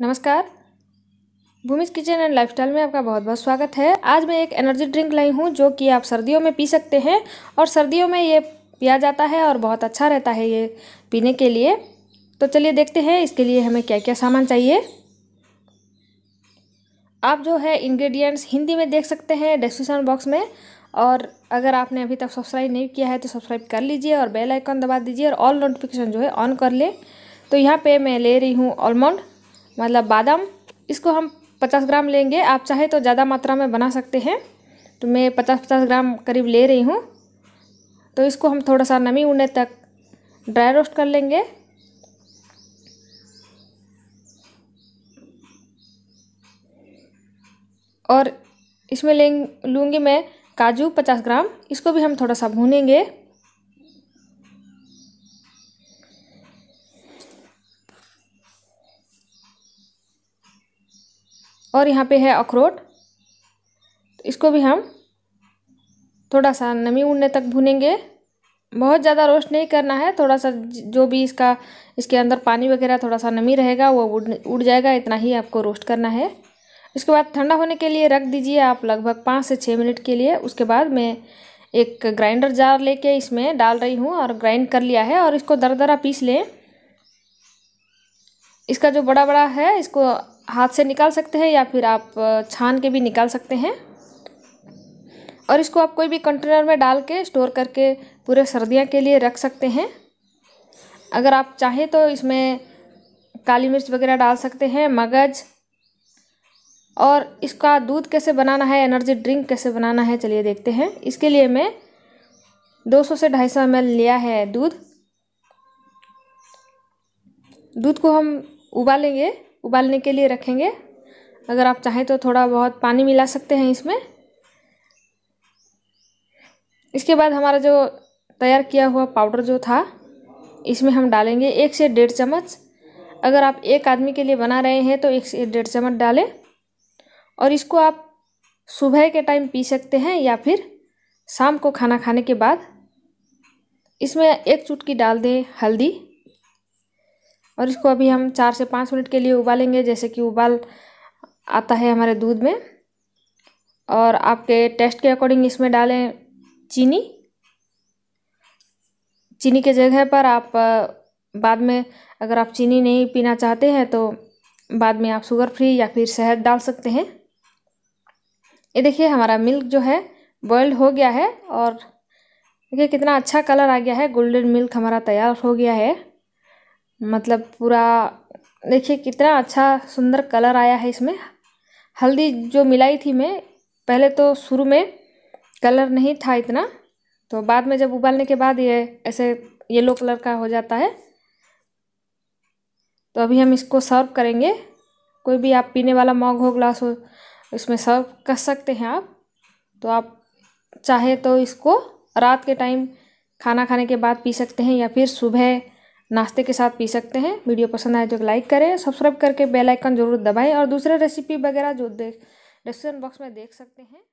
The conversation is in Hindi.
नमस्कार भूमिज किचन एंड लाइफस्टाइल में आपका बहुत बहुत स्वागत है आज मैं एक एनर्जी ड्रिंक लाई हूँ जो कि आप सर्दियों में पी सकते हैं और सर्दियों में ये पिया जाता है और बहुत अच्छा रहता है ये पीने के लिए तो चलिए देखते हैं इसके लिए हमें क्या क्या सामान चाहिए आप जो है इंग्रेडिएंट्स हिंदी में देख सकते हैं डिस्क्रिप्शन बॉक्स में और अगर आपने अभी तक सब्सक्राइब नहीं किया है तो सब्सक्राइब कर लीजिए और बेल आइकन दबा दीजिए और ऑल नोटिफिकेशन जो है ऑन कर लें तो यहाँ पे मैं ले रही हूँ ऑलमंड मतलब बादाम इसको हम पचास ग्राम लेंगे आप चाहे तो ज़्यादा मात्रा में बना सकते हैं तो मैं पचास पचास ग्राम करीब ले रही हूँ तो इसको हम थोड़ा सा नमी उड़ने तक ड्राई रोस्ट कर लेंगे और इसमें लें लूँगी मैं काजू पचास ग्राम इसको भी हम थोड़ा सा भूनेंगे और यहाँ पे है अखरोट तो इसको भी हम थोड़ा सा नमी उड़ने तक भुनेंगे बहुत ज़्यादा रोस्ट नहीं करना है थोड़ा सा जो भी इसका इसके अंदर पानी वगैरह थोड़ा सा नमी रहेगा वो उड़ उड़ जाएगा इतना ही आपको रोस्ट करना है इसके बाद ठंडा होने के लिए रख दीजिए आप लगभग पाँच से छः मिनट के लिए उसके बाद मैं एक ग्राइंडर जार लेके इसमें डाल रही हूँ और ग्राइंड कर लिया है और इसको दर दरा पीस लें इसका जो बड़ा बड़ा है इसको हाथ से निकाल सकते हैं या फिर आप छान के भी निकाल सकते हैं और इसको आप कोई भी कंटेनर में डाल के स्टोर करके पूरे सर्दियाँ के लिए रख सकते हैं अगर आप चाहें तो इसमें काली मिर्च वगैरह डाल सकते हैं मगज और इसका दूध कैसे बनाना है एनर्जी ड्रिंक कैसे बनाना है चलिए देखते हैं इसके लिए मैं 200 से 250 सौ लिया है दूध दूध को हम उबालेंगे उबालने के लिए रखेंगे अगर आप चाहें तो थोड़ा बहुत पानी मिला सकते हैं इसमें इसके बाद हमारा जो तैयार किया हुआ पाउडर जो था इसमें हम डालेंगे एक से डेढ़ चम्मच अगर आप एक आदमी के लिए बना रहे हैं तो एक से डेढ़ चम्मच डालें और इसको आप सुबह के टाइम पी सकते हैं या फिर शाम को खाना खाने के बाद इसमें एक चुटकी डाल दें हल्दी और इसको अभी हम चार से पाँच मिनट के लिए उबालेंगे जैसे कि उबाल आता है हमारे दूध में और आपके टेस्ट के अकॉर्डिंग इसमें डालें चीनी चीनी के जगह पर आप बाद में अगर आप चीनी नहीं पीना चाहते हैं तो बाद में आप शुगर फ्री या फिर शहद डाल सकते हैं ये देखिए हमारा मिल्क जो है बॉयल्ड हो गया है और देखिए कितना अच्छा कलर आ गया है गोल्डन मिल्क हमारा तैयार हो गया है मतलब पूरा देखिए कितना अच्छा सुंदर कलर आया है इसमें हल्दी जो मिलाई थी मैं पहले तो शुरू में कलर नहीं था इतना तो बाद में जब उबालने के बाद ये ऐसे येलो कलर का हो जाता है तो अभी हम इसको सर्व करेंगे कोई भी आप पीने वाला मग हो ग्लास हो इसमें सर्व कर सकते हैं आप तो आप चाहे तो इसको रात के टाइम खाना खाने के बाद पी सकते हैं या फिर सुबह नाश्ते के साथ पी सकते हैं वीडियो पसंद आए तो लाइक करें सब्सक्राइब करके बेल आइकन जरूर दबाएं और दूसरे रेसिपी वगैरह जो देख डिस्क्रिप्शन बॉक्स में देख सकते हैं